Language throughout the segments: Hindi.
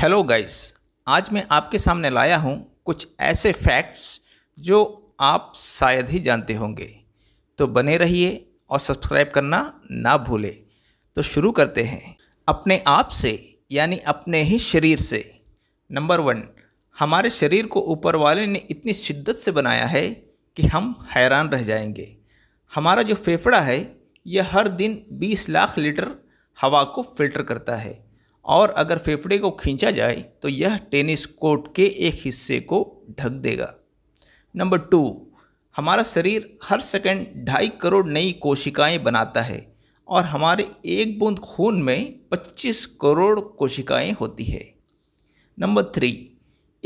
हेलो गाइस आज मैं आपके सामने लाया हूँ कुछ ऐसे फैक्ट्स जो आप शायद ही जानते होंगे तो बने रहिए और सब्सक्राइब करना ना भूलें तो शुरू करते हैं अपने आप से यानी अपने ही शरीर से नंबर वन हमारे शरीर को ऊपर वाले ने इतनी शिद्दत से बनाया है कि हम हैरान रह जाएंगे हमारा जो फेफड़ा है यह हर दिन 20 लाख लीटर हवा को फिल्टर करता है और अगर फेफड़े को खींचा जाए तो यह टेनिस कोर्ट के एक हिस्से को ढक देगा नंबर टू हमारा शरीर हर सेकंड ढाई करोड़ नई कोशिकाएं बनाता है और हमारे एक बूंद खून में 25 करोड़ कोशिकाएं होती है नंबर थ्री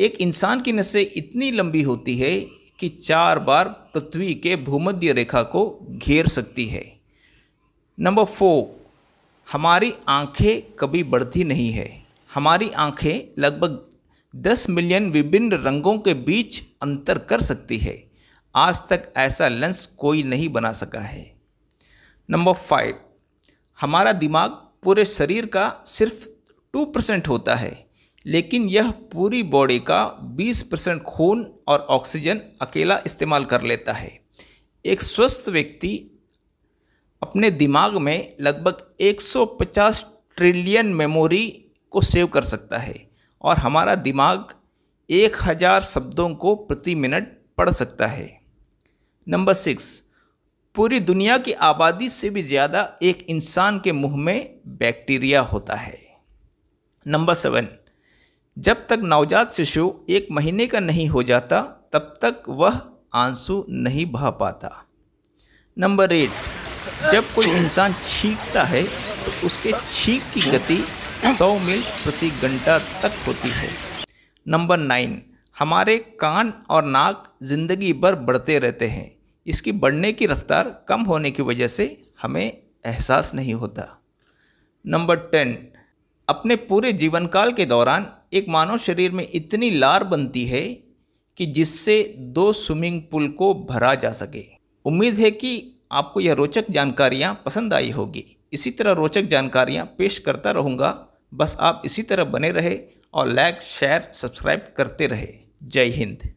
एक इंसान की नसें इतनी लंबी होती है कि चार बार पृथ्वी के भूमध्य रेखा को घेर सकती है नंबर फोर हमारी आंखें कभी बढ़ती नहीं है हमारी आंखें लगभग 10 मिलियन विभिन्न रंगों के बीच अंतर कर सकती है आज तक ऐसा लेंस कोई नहीं बना सका है नंबर फाइव हमारा दिमाग पूरे शरीर का सिर्फ टू परसेंट होता है लेकिन यह पूरी बॉडी का 20 परसेंट खून और ऑक्सीजन अकेला इस्तेमाल कर लेता है एक स्वस्थ व्यक्ति अपने दिमाग में लगभग 150 ट्रिलियन मेमोरी को सेव कर सकता है और हमारा दिमाग 1000 शब्दों को प्रति मिनट पढ़ सकता है नंबर सिक्स पूरी दुनिया की आबादी से भी ज़्यादा एक इंसान के मुंह में बैक्टीरिया होता है नंबर सेवन जब तक नवजात शिशु एक महीने का नहीं हो जाता तब तक वह आंसू नहीं बहा पाता नंबर एट जब कोई इंसान छींकता है तो उसके छींक की गति 100 मील प्रति घंटा तक होती है नंबर नाइन हमारे कान और नाक ज़िंदगी भर बढ़ते रहते हैं इसकी बढ़ने की रफ्तार कम होने की वजह से हमें एहसास नहीं होता नंबर टेन अपने पूरे जीवन काल के दौरान एक मानव शरीर में इतनी लार बनती है कि जिससे दो स्विमिंग पूल को भरा जा सके उम्मीद है कि आपको यह रोचक जानकारियाँ पसंद आई होगी इसी तरह रोचक जानकारियाँ पेश करता रहूँगा बस आप इसी तरह बने रहे और लाइक शेयर सब्सक्राइब करते रहे जय हिंद